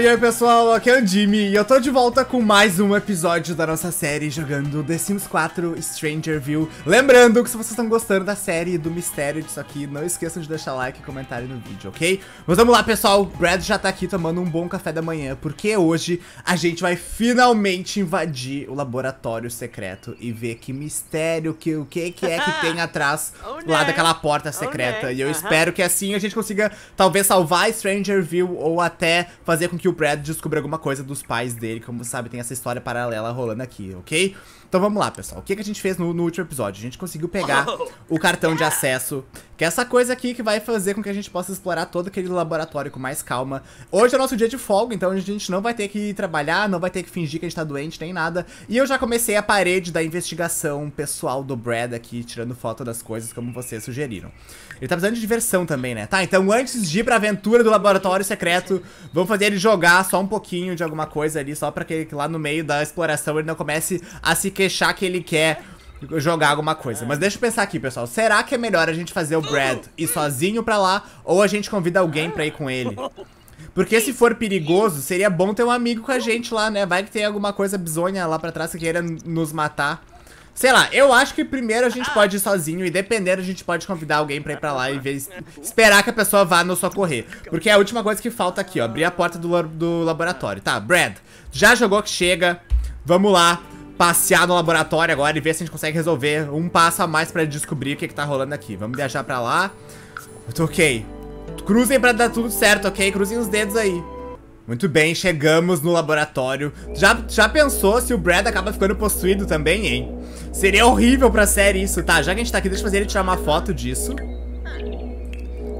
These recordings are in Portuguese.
e aí pessoal, aqui é o Jimmy e eu tô de volta com mais um episódio da nossa série jogando The Sims 4 Stranger View. Lembrando que se vocês estão gostando da série e do mistério disso aqui, não esqueçam de deixar like e comentário no vídeo, ok? Mas vamos lá pessoal, o Brad já tá aqui tomando um bom café da manhã, porque hoje a gente vai finalmente invadir o laboratório secreto e ver que mistério, que, o que, que é que tem atrás é? lá daquela porta secreta. É? E eu espero que assim a gente consiga talvez salvar Stranger View ou até fazer com que o Brad descobre alguma coisa dos pais dele, como sabe, tem essa história paralela rolando aqui, ok? Então vamos lá, pessoal. O que, que a gente fez no, no último episódio? A gente conseguiu pegar oh, o cartão de ah. acesso, que é essa coisa aqui que vai fazer com que a gente possa explorar todo aquele laboratório com mais calma. Hoje é nosso dia de folga, então a gente não vai ter que trabalhar, não vai ter que fingir que a gente tá doente nem nada. E eu já comecei a parede da investigação pessoal do Brad aqui, tirando foto das coisas como vocês sugeriram. Ele tá precisando de diversão também, né? Tá, então antes de ir pra aventura do laboratório secreto, vamos fazer ele jogar só um pouquinho de alguma coisa ali, só pra que lá no meio da exploração ele não comece a se queixar que ele quer jogar alguma coisa. Mas deixa eu pensar aqui, pessoal. Será que é melhor a gente fazer o Brad ir sozinho pra lá ou a gente convida alguém pra ir com ele? Porque se for perigoso, seria bom ter um amigo com a gente lá, né? Vai que tem alguma coisa bizonha lá pra trás que queira nos matar. Sei lá, eu acho que primeiro a gente pode ir sozinho e dependendo a gente pode convidar alguém pra ir pra lá e ver, esperar que a pessoa vá nos socorrer. Porque é a última coisa que falta aqui, ó, abrir a porta do, do laboratório. Tá, Brad, já jogou que chega, vamos lá, passear no laboratório agora e ver se a gente consegue resolver um passo a mais pra descobrir o que, que tá rolando aqui. Vamos viajar pra lá. Ok. Cruzem pra dar tudo certo, ok? Cruzem os dedos aí. Muito bem, chegamos no laboratório. Já, já pensou se o Brad acaba ficando possuído também, hein? Seria horrível pra série isso. Tá, já que a gente tá aqui, deixa eu fazer ele tirar uma foto disso.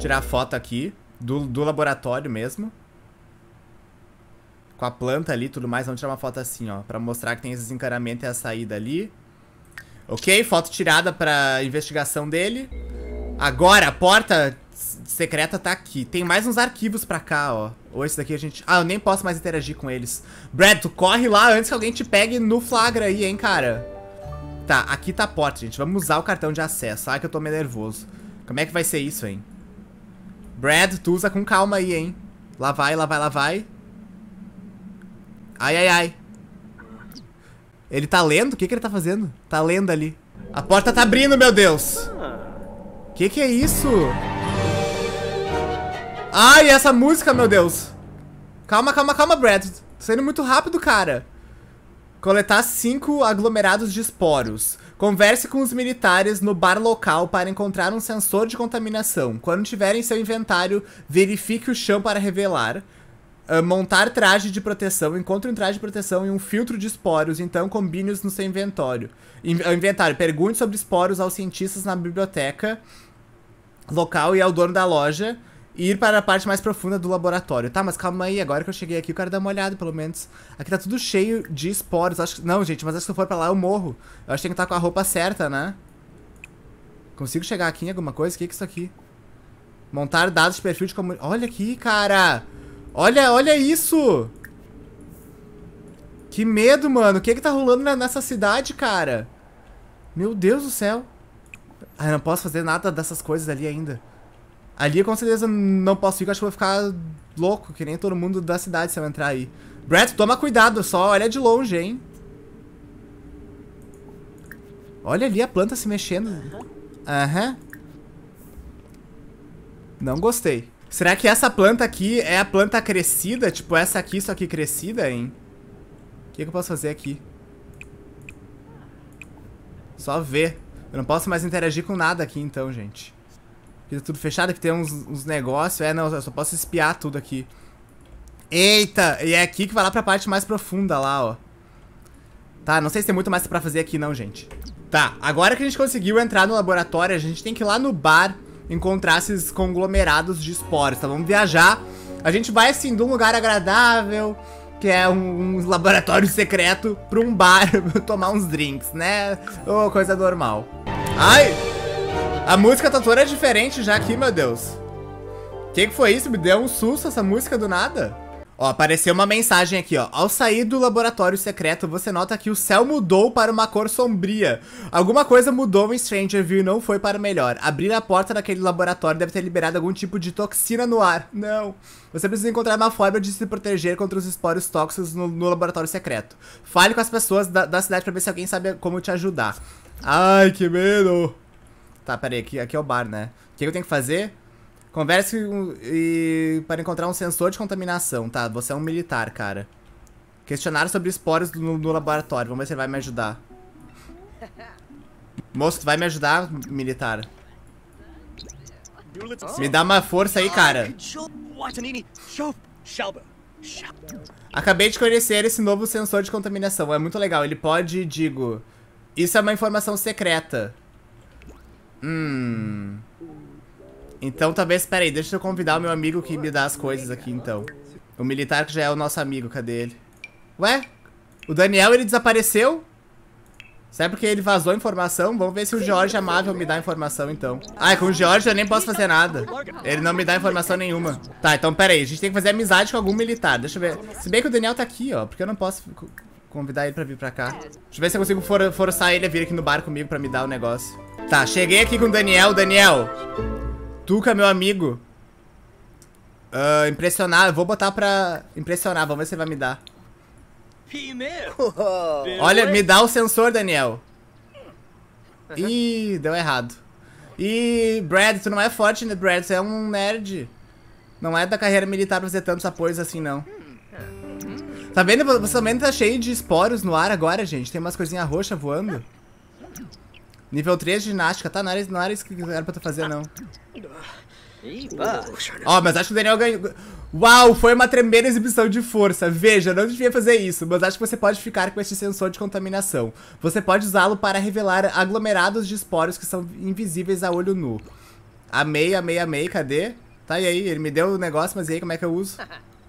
Tirar a foto aqui, do, do laboratório mesmo com a planta ali e tudo mais. Vamos tirar uma foto assim, ó, pra mostrar que tem esse encaramentos e a saída ali. Ok, foto tirada pra investigação dele. Agora, a porta secreta tá aqui. Tem mais uns arquivos pra cá, ó. Ou esse daqui a gente... Ah, eu nem posso mais interagir com eles. Brad, tu corre lá antes que alguém te pegue no flagra aí, hein, cara. Tá, aqui tá a porta, gente. Vamos usar o cartão de acesso. Ah, que eu tô meio nervoso. Como é que vai ser isso, hein? Brad, tu usa com calma aí, hein? Lá vai, lá vai, lá vai. Ai, ai, ai. Ele tá lendo? O que que ele tá fazendo? Tá lendo ali. A porta tá abrindo, meu Deus. Ah. Que que é isso? Ai, essa música, meu Deus. Calma, calma, calma, Brad. Tô saindo muito rápido, cara. Coletar cinco aglomerados de esporos. Converse com os militares no bar local para encontrar um sensor de contaminação. Quando tiverem seu inventário, verifique o chão para revelar. Ah, montar traje de proteção. Encontre um traje de proteção e um filtro de esporos, então combine-os no seu inventório. In ah, inventário. Pergunte sobre esporos aos cientistas na biblioteca local e ao dono da loja. E ir para a parte mais profunda do laboratório. Tá, mas calma aí, agora que eu cheguei aqui, o cara dar uma olhada, pelo menos. Aqui tá tudo cheio de esporos. Acho que... Não, gente, mas acho que se eu for pra lá eu morro. Eu acho que tem que estar com a roupa certa, né? Consigo chegar aqui em alguma coisa? O que é isso aqui? Montar dados de perfil de comunidade. Olha aqui, cara! Olha, olha isso! Que medo, mano. O que é que tá rolando nessa cidade, cara? Meu Deus do céu. Ah, eu não posso fazer nada dessas coisas ali ainda. Ali, com certeza, não posso ficar. Acho que vou ficar louco, que nem todo mundo da cidade se eu entrar aí. Brett, toma cuidado. Só olha de longe, hein. Olha ali a planta se mexendo. Aham. Uhum. Não gostei. Será que essa planta aqui é a planta crescida? Tipo, essa aqui, só que crescida, hein? O que, que eu posso fazer aqui? Só ver. Eu não posso mais interagir com nada aqui, então, gente. Aqui tá tudo fechado, aqui tem uns, uns negócios. É, não, eu só posso espiar tudo aqui. Eita! E é aqui que vai lá pra parte mais profunda lá, ó. Tá, não sei se tem muito mais pra fazer aqui, não, gente. Tá, agora que a gente conseguiu entrar no laboratório, a gente tem que ir lá no bar encontrar esses conglomerados de esporos, tá? Vamos viajar. A gente vai, assim, de um lugar agradável, que é um, um laboratório secreto, pra um bar tomar uns drinks, né? Oh, coisa normal. Ai! A música tá toda é diferente já aqui, meu Deus. O que, que foi isso? Me deu um susto essa música do nada. Ó, apareceu uma mensagem aqui, ó. Ao sair do laboratório secreto, você nota que o céu mudou para uma cor sombria. Alguma coisa mudou em Strangerville e não foi para melhor. Abrir a porta daquele laboratório deve ter liberado algum tipo de toxina no ar. Não. Você precisa encontrar uma forma de se proteger contra os esporos tóxicos no, no laboratório secreto. Fale com as pessoas da, da cidade para ver se alguém sabe como te ajudar. Ai, que medo. Tá, peraí, aqui, aqui é o bar, né? O que eu tenho que fazer? Converse e, para encontrar um sensor de contaminação. Tá, você é um militar, cara. Questionário sobre esporos no, no laboratório. Vamos ver se ele vai me ajudar. Moço, tu vai me ajudar, militar? Me dá uma força aí, cara. Acabei de conhecer esse novo sensor de contaminação. É muito legal. Ele pode, digo... Isso é uma informação secreta. Hum... Então talvez, espera aí, deixa eu convidar o meu amigo que me dá as coisas aqui, então. O militar que já é o nosso amigo, cadê ele? Ué? O Daniel, ele desapareceu? Será porque ele vazou a informação? Vamos ver se o George amável me dá a informação, então. Ah, com o George eu nem posso fazer nada. Ele não me dá informação nenhuma. Tá, então pera aí. A gente tem que fazer amizade com algum militar. Deixa eu ver. Se bem que o Daniel tá aqui, ó. Porque eu não posso convidar ele pra vir pra cá. Deixa eu ver se eu consigo for forçar ele a vir aqui no bar comigo pra me dar o negócio. Tá, cheguei aqui com o Daniel. Daniel, Tuca, meu amigo. Uh, ah, impressionar, eu vou botar pra impressionar, vamos ver se ele vai me dar. Olha, me dá o sensor, Daniel. Ih, deu errado. E Brad, tu não é forte, né, Brad? Tu é um nerd. Não é da carreira militar pra fazer tantos apoios assim, não. Tá vendo? Você também tá cheio de esporos no ar agora, gente. Tem umas coisinhas roxas voando. Nível 3 ginástica, tá? Não era, não era isso que era pra tu fazer, não. Ó, oh, mas acho que o Daniel ganhou. Uau, foi uma tremenda exibição de força. Veja, não devia fazer isso, mas acho que você pode ficar com este sensor de contaminação. Você pode usá-lo para revelar aglomerados de esporos que são invisíveis a olho nu. Amei, amei, amei. Cadê? Tá, e aí? Ele me deu o negócio, mas e aí, como é que eu uso?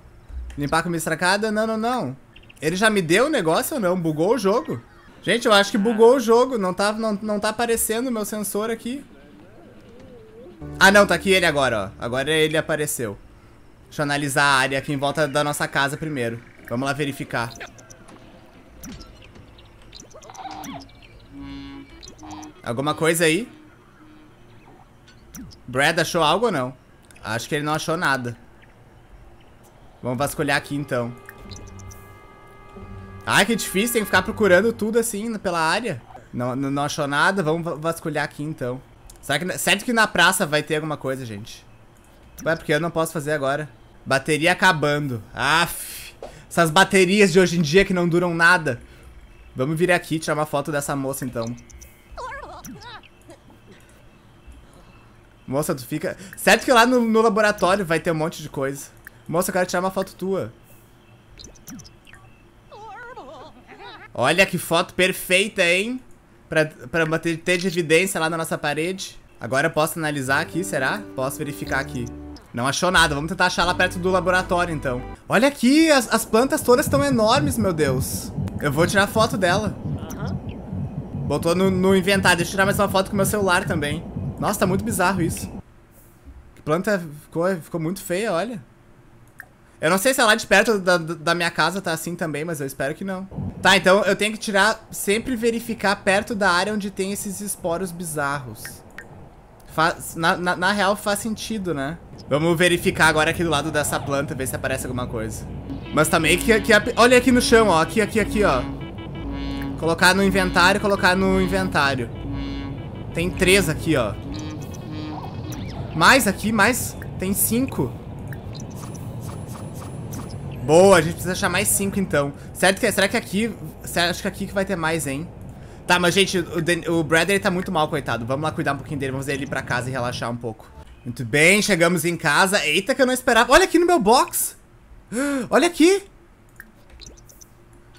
Limpar com uma estracada? Não, não, não. Ele já me deu o negócio ou não? Bugou o jogo? Gente, eu acho que bugou o jogo. Não tá, não, não tá aparecendo o meu sensor aqui. Ah, não. Tá aqui ele agora, ó. Agora ele apareceu. Deixa eu analisar a área aqui em volta da nossa casa primeiro. Vamos lá verificar. Alguma coisa aí? Brad achou algo ou não? Acho que ele não achou nada. Vamos vasculhar aqui então. Ah, que difícil, tem que ficar procurando tudo assim pela área. Não, não, não achou nada? Vamos vasculhar aqui então. Será que, certo que na praça vai ter alguma coisa, gente. Ué, porque eu não posso fazer agora. Bateria acabando. Aff. Essas baterias de hoje em dia que não duram nada. Vamos vir aqui tirar uma foto dessa moça, então. Moça, tu fica... Certo que lá no, no laboratório vai ter um monte de coisa. Moça, eu quero tirar uma foto tua. Olha que foto perfeita, hein? Pra, pra ter, ter de evidência lá na nossa parede. Agora eu posso analisar aqui, será? Posso verificar aqui. Não achou nada, vamos tentar achar lá perto do laboratório, então. Olha aqui, as, as plantas todas estão enormes, meu Deus. Eu vou tirar foto dela. Botou no, no inventário, deixa eu tirar mais uma foto com meu celular também. Nossa, tá muito bizarro isso. Que planta ficou, ficou muito feia, olha. Eu não sei se é lá de perto da, da minha casa tá assim também, mas eu espero que não. Tá, então eu tenho que tirar, sempre verificar perto da área onde tem esses esporos bizarros. Faz, na, na, na real faz sentido, né? Vamos verificar agora aqui do lado dessa planta, ver se aparece alguma coisa. Mas também que, que olha aqui no chão, ó, aqui, aqui, aqui, ó. Colocar no inventário, colocar no inventário. Tem três aqui, ó. Mais aqui, mais, tem cinco. Boa, a gente precisa achar mais cinco, então. Certo que, será que aqui... Acho que aqui que vai ter mais, hein? Tá, mas, gente, o, Dan, o tá muito mal, coitado. Vamos lá cuidar um pouquinho dele. Vamos ele ir pra casa e relaxar um pouco. Muito bem, chegamos em casa. Eita, que eu não esperava. Olha aqui no meu box. Olha aqui.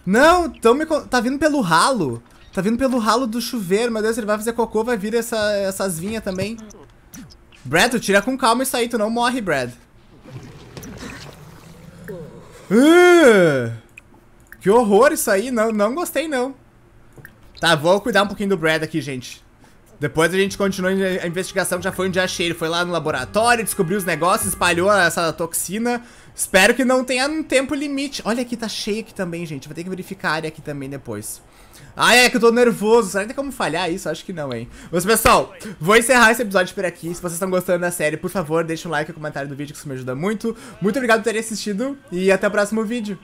Não, tão me, tá vindo pelo ralo. Tá vindo pelo ralo do chuveiro. Meu Deus, ele vai fazer cocô, vai vir essa, essas vinhas também. Brad, tu tira com calma isso aí. Tu não morre, Brad. Uh, que horror isso aí. Não, não gostei, não. Tá, vou cuidar um pouquinho do Brad aqui, gente. Depois a gente continua a investigação, já foi um dia cheio. Ele foi lá no laboratório, descobriu os negócios, espalhou essa toxina. Espero que não tenha um tempo limite. Olha aqui, tá cheio aqui também, gente. Vou ter que verificar a área aqui também depois. Ah, é que eu tô nervoso. Será que tem como falhar isso? Acho que não, hein? Mas, pessoal, vou encerrar esse episódio por aqui. Se vocês estão gostando da série, por favor, deixa um like e um comentário do vídeo, que isso me ajuda muito. Muito obrigado por terem assistido e até o próximo vídeo.